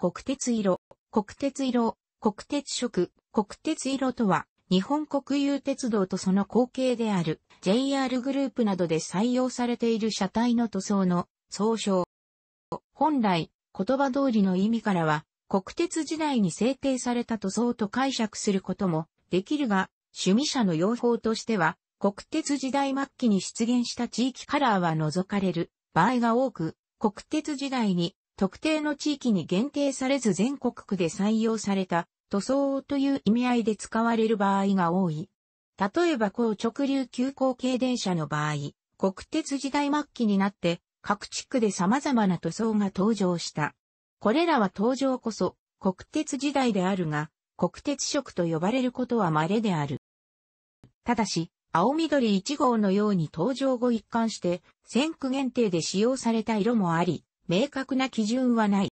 国鉄色、国鉄色、国鉄色、国鉄色とは、日本国有鉄道とその後継である JR グループなどで採用されている車体の塗装の総称。本来、言葉通りの意味からは、国鉄時代に制定された塗装と解釈することもできるが、趣味者の用法としては、国鉄時代末期に出現した地域カラーは除かれる場合が多く、国鉄時代に特定の地域に限定されず全国区で採用された塗装という意味合いで使われる場合が多い。例えば高直流急行系電車の場合、国鉄時代末期になって各地区で様々な塗装が登場した。これらは登場こそ国鉄時代であるが、国鉄色と呼ばれることは稀である。ただし、青緑1号のように登場後一貫して、線区限定で使用された色もあり、明確な基準はない。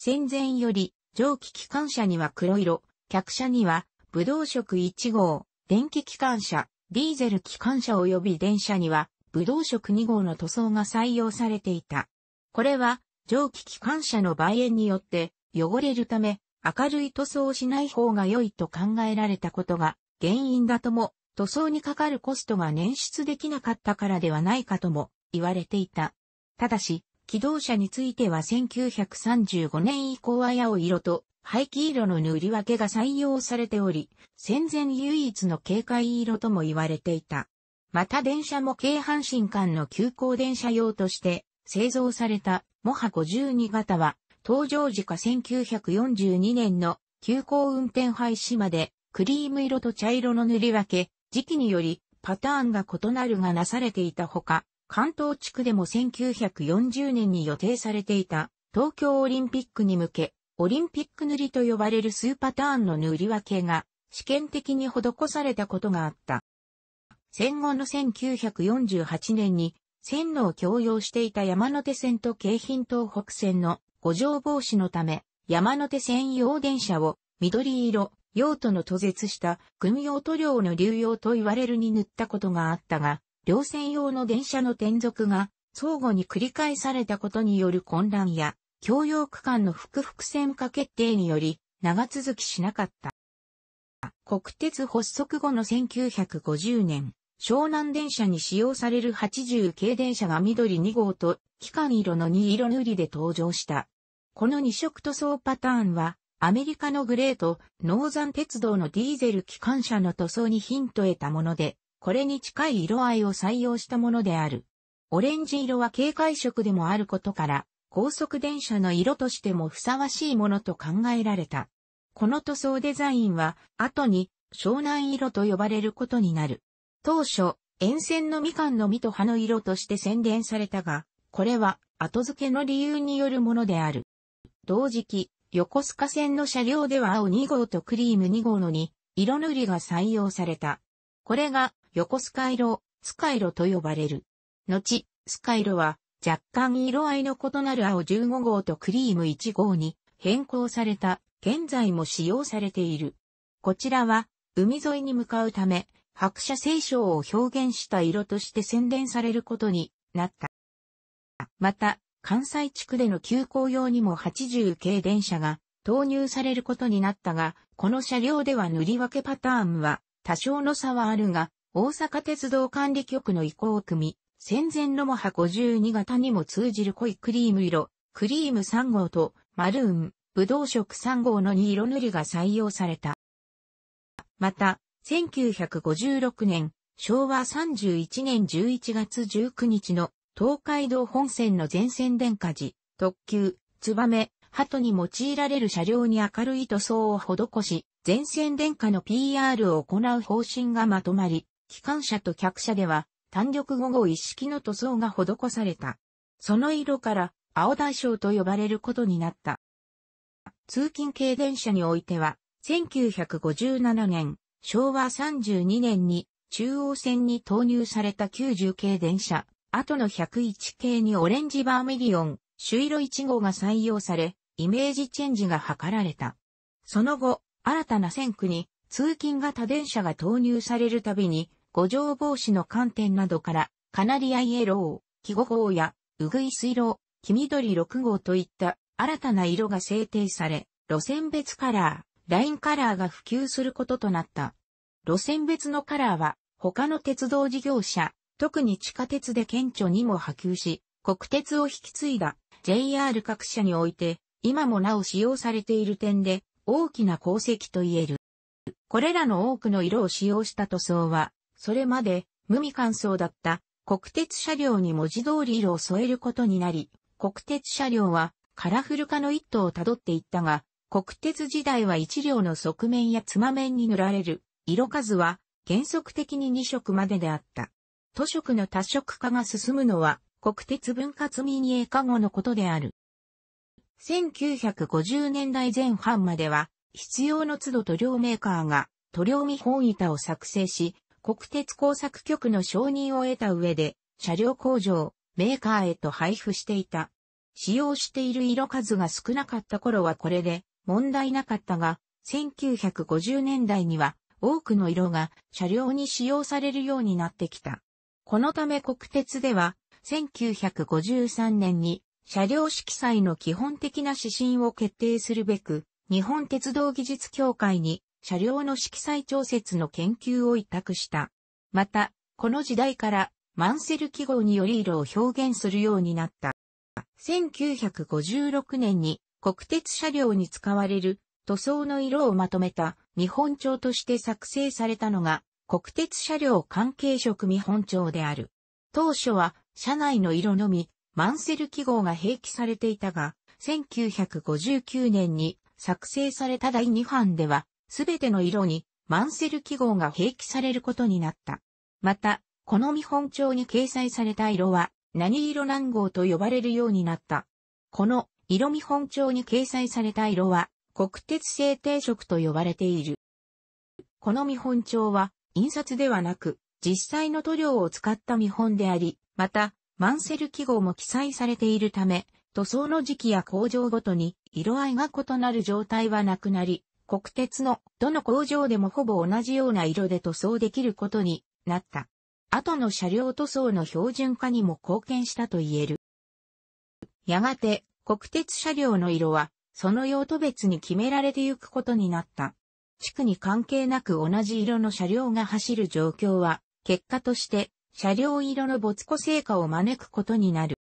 戦前より、蒸気機関車には黒色、客車には、ブドウ色1号、電気機関車、ディーゼル機関車及び電車には、ブドウ色2号の塗装が採用されていた。これは、蒸気機関車の梅煙によって、汚れるため、明るい塗装をしない方が良いと考えられたことが、原因だとも、塗装にかかるコストが捻出できなかったからではないかとも言われていた。ただし、機動車については1935年以降は青色と排気色の塗り分けが採用されており、戦前唯一の警戒色とも言われていた。また電車も京阪神間の急行電車用として製造されたモハ52型は、登場時か1942年の急行運転廃止まで、クリーム色と茶色の塗り分け、時期によりパターンが異なるがなされていたほか、関東地区でも1940年に予定されていた東京オリンピックに向け、オリンピック塗りと呼ばれる数パターンの塗り分けが試験的に施されたことがあった。戦後の1948年に線路を共用していた山手線と京浜東北線の五条防止のため、山手線用電車を緑色、用途の途絶した軍用塗料の流用と言われるに塗ったことがあったが、両線用の電車の転属が相互に繰り返されたことによる混乱や、共用区間の複々線化決定により、長続きしなかった。国鉄発足後の1950年、湘南電車に使用される80系電車が緑2号と、機関色の2色塗りで登場した。この2色塗装パターンは、アメリカのグレーと、ノーザン鉄道のディーゼル機関車の塗装にヒントを得たもので、これに近い色合いを採用したものである。オレンジ色は警戒色でもあることから、高速電車の色としてもふさわしいものと考えられた。この塗装デザインは、後に湘南色と呼ばれることになる。当初、沿線のみかんの実と葉の色として宣伝されたが、これは後付けの理由によるものである。同時期、横須賀線の車両では青2号とクリーム2号のに、色塗りが採用された。これが横スカイロ、スカイロと呼ばれる。後、スカイロは若干色合いの異なる青15号とクリーム1号に変更された、現在も使用されている。こちらは海沿いに向かうため、白車聖章を表現した色として宣伝されることになった。また、関西地区での急行用にも80系電車が投入されることになったが、この車両では塗り分けパターンは多少の差はあるが、大阪鉄道管理局の意向を組み、戦前のモハ52型にも通じる濃いクリーム色、クリーム3号とマルーン、ブドウ色3号の2色塗りが採用された。また、1956年、昭和31年11月19日の東海道本線の全線電化時、特急、ツバメ、鳩に用いられる車両に明るい塗装を施し、全線電化の PR を行う方針がまとまり、機関車と客車では、単緑5号一式の塗装が施された。その色から、青大将と呼ばれることになった。通勤系電車においては、1957年、昭和32年に中央線に投入された90系電車、後の101系にオレンジバーミリオン、朱色1号が採用され、イメージチェンジが図られた。その後、新たな線区に通勤型電車が投入されるたびに、五条防止の観点などから、カナリアイエロー、木5号や、うぐい水色、黄緑6号といった新たな色が制定され、路線別カラー、ラインカラーが普及することとなった。路線別のカラーは、他の鉄道事業者、特に地下鉄で顕著にも波及し、国鉄を引き継いだ JR 各社において、今もなお使用されている点で、大きな功績と言える。これらの多くの色を使用した塗装は、それまで無味乾燥だった国鉄車両に文字通り色を添えることになり、国鉄車両はカラフル化の一途をたどっていったが、国鉄時代は一両の側面やつま面に塗られる色数は原則的に2色までであった。塗色の多色化が進むのは国鉄分割民営化後のことである。1950年代前半までは必要の都度塗料メーカーが塗料見本板を作成し、国鉄工作局の承認を得た上で、車両工場、メーカーへと配布していた。使用している色数が少なかった頃はこれで問題なかったが、1950年代には多くの色が車両に使用されるようになってきた。このため国鉄では、1953年に車両色彩の基本的な指針を決定するべく、日本鉄道技術協会に車両の色彩調節の研究を委託した。また、この時代からマンセル記号により色を表現するようになった。1956年に国鉄車両に使われる塗装の色をまとめた見本帳として作成されたのが国鉄車両関係色見本帳である。当初は車内の色のみマンセル記号が併記されていたが、1959年に作成された第2版では、すべての色にマンセル記号が併記されることになった。また、この見本帳に掲載された色は何色何号と呼ばれるようになった。この色見本帳に掲載された色は国鉄製定色と呼ばれている。この見本帳は印刷ではなく実際の塗料を使った見本であり、またマンセル記号も記載されているため、塗装の時期や工場ごとに色合いが異なる状態はなくなり、国鉄のどの工場でもほぼ同じような色で塗装できることになった。後の車両塗装の標準化にも貢献したと言える。やがて国鉄車両の色はその用途別に決められてゆくことになった。地区に関係なく同じ色の車両が走る状況は結果として車両色の没個成果を招くことになる。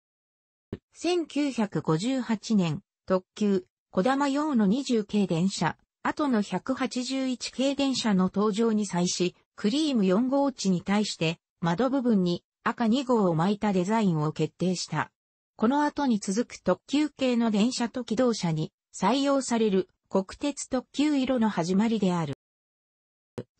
1958年、特急、小玉用の20系電車、後の181系電車の登場に際し、クリーム4号地に対して、窓部分に赤2号を巻いたデザインを決定した。この後に続く特急系の電車と機動車に採用される国鉄特急色の始まりである。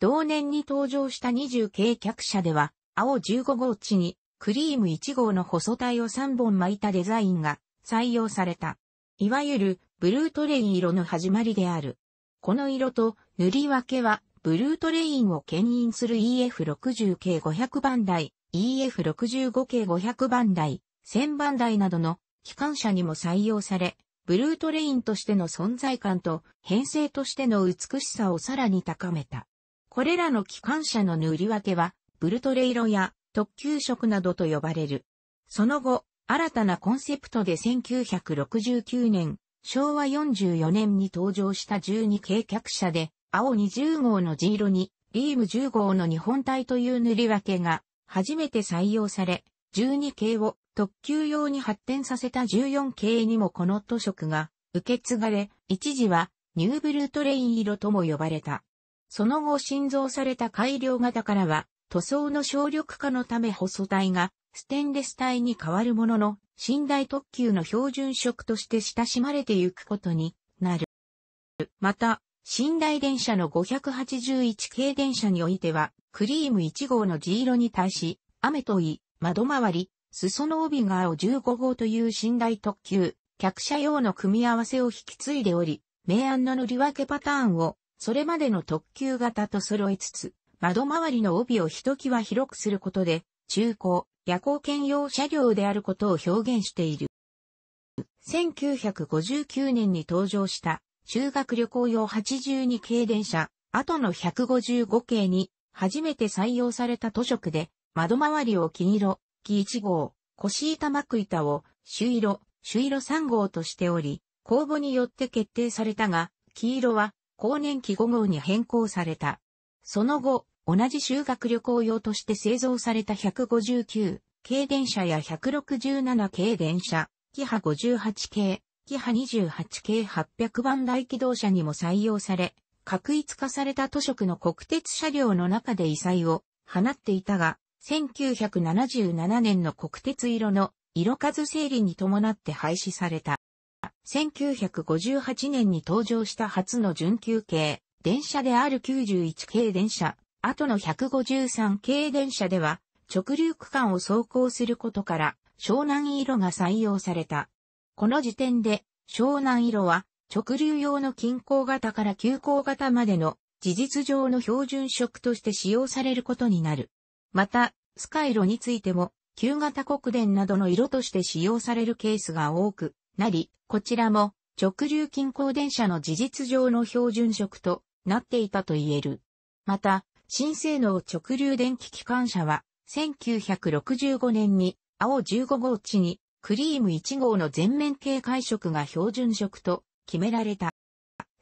同年に登場した20系客車では、青15号地にクリーム1号の細体を3本巻いたデザインが採用された。いわゆるブルートレイン色の始まりである。この色と塗り分けはブルートレインを牽引する EF60 系500番台、EF65 系500番台、1000番台などの機関車にも採用され、ブルートレインとしての存在感と編成としての美しさをさらに高めた。これらの機関車の塗り分けは、ブルトレイ色や特急色などと呼ばれる。その後、新たなコンセプトで1969年、昭和44年に登場した12系客車で、青20号の地色に、リーム10号の日本体という塗り分けが、初めて採用され、12系を特急用に発展させた14系にもこの塗色が受け継がれ、一時はニューブルートレイン色とも呼ばれた。その後新造された改良型からは塗装の省力化のため細体がステンレス体に変わるものの、寝台特急の標準色として親しまれてゆくことになる。また、寝台電車の581系電車においては、クリーム1号の地色に対し、雨とい、窓回り、裾の帯が青15号という寝台特急、客車用の組み合わせを引き継いでおり、明暗の塗り分けパターンを、それまでの特急型と揃えつつ、窓周りの帯をひときわ広くすることで、中古、夜行兼用車両であることを表現している。1959年に登場した修学旅行用82系電車、後の155系に初めて採用された図色で、窓周りを黄色、木1号、腰板幕板を朱色、朱色3号としており、公募によって決定されたが、黄色は後年期5号に変更された。その後、同じ修学旅行用として製造された159系電車や167系電車、キハ58系、キハ28系800番台機動車にも採用され、確一化された図色の国鉄車両の中で異彩を放っていたが、1977年の国鉄色の色数整理に伴って廃止された。1958年に登場した初の準急系電車である91系電車、後の153系電車では直流区間を走行することから湘南色が採用された。この時点で湘南色は直流用の均衡型から急行型までの事実上の標準色として使用されることになる。また、スカイロについても、旧型国電などの色として使用されるケースが多くなり、こちらも直流近郊電車の事実上の標準色となっていたと言える。また、新性能直流電気機関車は、1965年に青15号地にクリーム1号の全面形解色が標準色と決められた。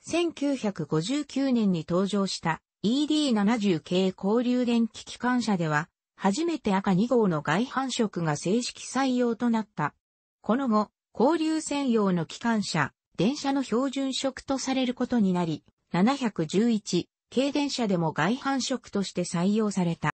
1959年に登場した ED70 系交流電気機関車では、初めて赤2号の外反色が正式採用となった。この後、交流専用の機関車、電車の標準色とされることになり、711、軽電車でも外反色として採用された。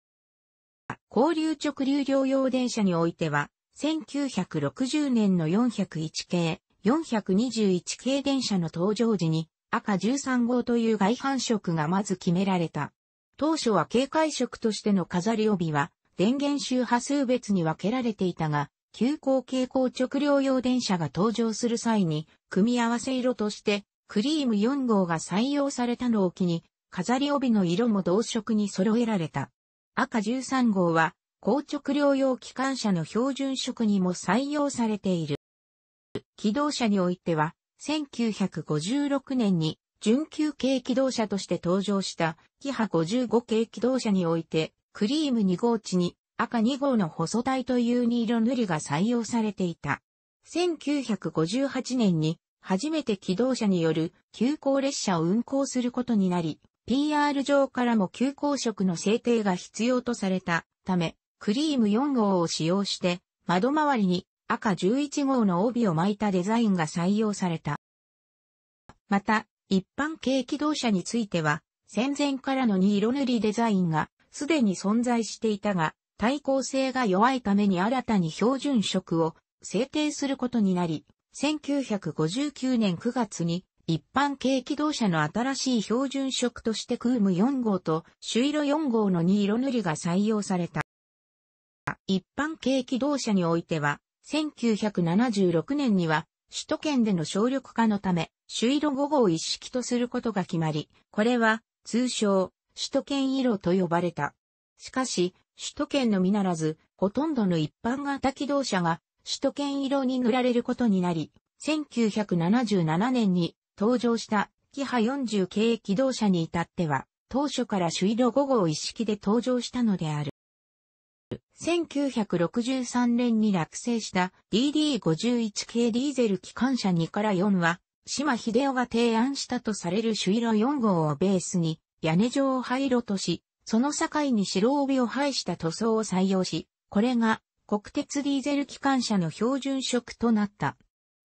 交流直流両用電車においては、1960年の401系、421系電車の登場時に赤13号という外反色がまず決められた。当初は警戒色としての飾り帯は電源周波数別に分けられていたが、急行蛍光直両用電車が登場する際に組み合わせ色としてクリーム4号が採用されたのを機に飾り帯の色も同色に揃えられた。赤13号は、硬直療養機関車の標準色にも採用されている。機動車においては、1956年に準急系機動車として登場したキハ55系機動車において、クリーム2号地に赤2号の細体という2色塗りが採用されていた。1958年に初めて機動車による急行列車を運行することになり、PR 上からも休校色の制定が必要とされたため、クリーム4号を使用して、窓周りに赤11号の帯を巻いたデザインが採用された。また、一般軽機動車については、戦前からの2色塗りデザインがすでに存在していたが、対抗性が弱いために新たに標準色を制定することになり、1959年9月に一般軽機動車の新しい標準色としてクーム4号と朱色4号の2色塗りが採用された。一般軽機動車においては、1976年には首都圏での省力化のため、朱色5号一式とすることが決まり、これは通称首都圏色と呼ばれた。しかし、首都圏のみならず、ほとんどの一般型機動車が首都圏色に塗られることになり、1977年に登場したキハ40系機動車に至っては、当初から朱色5号一式で登場したのである。1963年に落成した DD51 系ディーゼル機関車2から4は、島秀夫が提案したとされる朱色4号をベースに、屋根状を灰色とし、その境に白帯を配した塗装を採用し、これが国鉄ディーゼル機関車の標準色となった。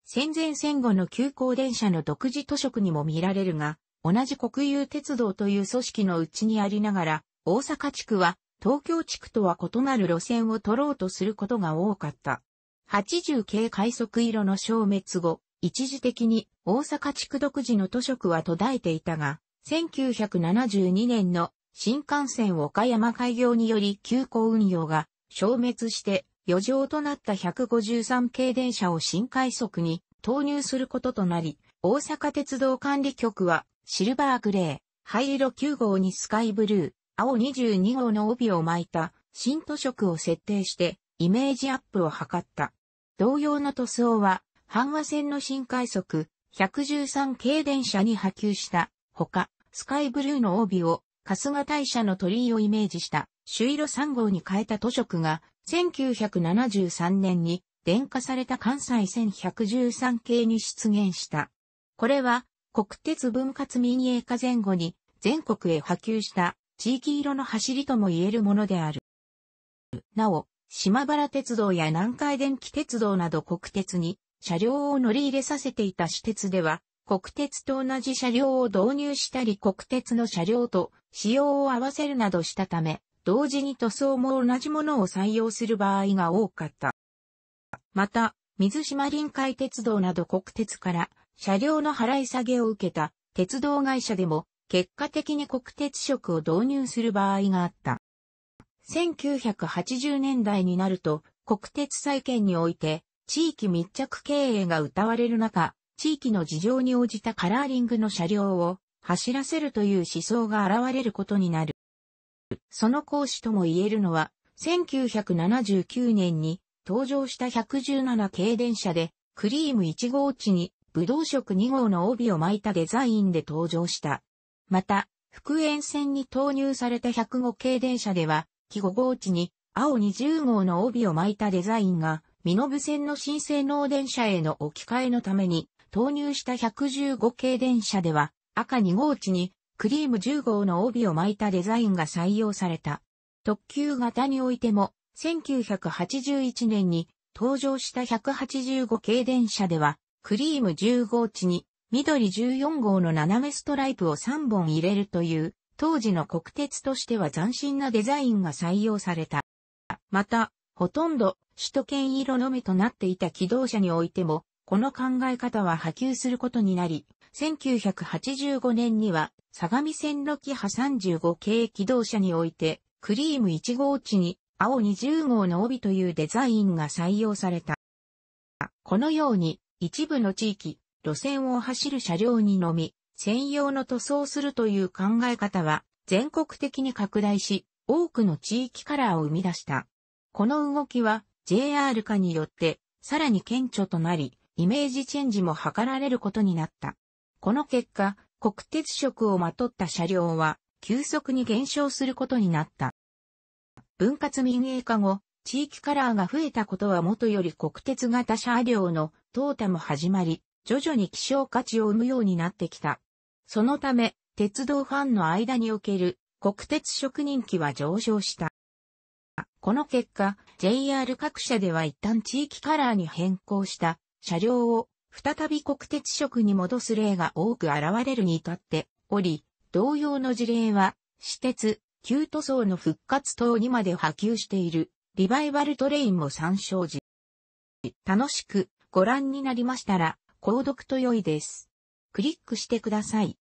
戦前戦後の急行電車の独自図色にも見られるが、同じ国有鉄道という組織のうちにありながら、大阪地区は東京地区とは異なる路線を取ろうとすることが多かった。80系快速色の消滅後、一時的に大阪地区独自の図色は途絶えていたが、1972年の新幹線岡山開業により急行運用が消滅して余剰となった153系電車を新快速に投入することとなり、大阪鉄道管理局は、シルバーグレー、灰色9号にスカイブルー、青22号の帯を巻いた新塗色を設定して、イメージアップを図った。同様の塗装は、阪和線の新快速、113系電車に波及した、ほか、スカイブルーの帯を、春日大社の鳥居をイメージした、朱色3号に変えた塗色が、1973年に電化された関西1113系に出現した。これは国鉄分割民営化前後に全国へ波及した地域色の走りとも言えるものである。なお、島原鉄道や南海電気鉄道など国鉄に車両を乗り入れさせていた私鉄では、国鉄と同じ車両を導入したり国鉄の車両と仕様を合わせるなどしたため、同時に塗装も同じものを採用する場合が多かった。また、水島臨海鉄道など国鉄から車両の払い下げを受けた鉄道会社でも結果的に国鉄色を導入する場合があった。1980年代になると国鉄再建において地域密着経営が謳われる中、地域の事情に応じたカラーリングの車両を走らせるという思想が現れることになる。その講師とも言えるのは、1979年に登場した117系電車で、クリーム1号地に、ぶどう色2号の帯を巻いたデザインで登場した。また、福塩線に投入された105系電車では、木5号地に青20号の帯を巻いたデザインが、身延線の新性能電車への置き換えのために、投入した115系電車では、赤2号地にクリーム10号の帯を巻いたデザインが採用された。特急型においても、1981年に登場した185系電車では、クリーム10号地に緑14号の斜めストライプを3本入れるという、当時の国鉄としては斬新なデザインが採用された。また、ほとんど首都圏色のみとなっていた機動車においても、この考え方は波及することになり、1985年には相模線路キ派35系機動車において、クリーム1号地に青20号の帯というデザインが採用された。このように、一部の地域、路線を走る車両にのみ、専用の塗装するという考え方は、全国的に拡大し、多くの地域カラーを生み出した。この動きは、JR 化によって、さらに顕著となり、イメージチェンジも図られることになった。この結果、国鉄色をまとった車両は急速に減少することになった。分割民営化後、地域カラーが増えたことはもとより国鉄型車両の淘汰も始まり、徐々に希少価値を生むようになってきた。そのため、鉄道ファンの間における国鉄職人気は上昇した。この結果、JR 各社では一旦地域カラーに変更した車両を再び国鉄色に戻す例が多く現れるに至っており、同様の事例は、私鉄、旧塗装の復活等にまで波及している、リバイバルトレインも参照時。楽しくご覧になりましたら、購読と良いです。クリックしてください。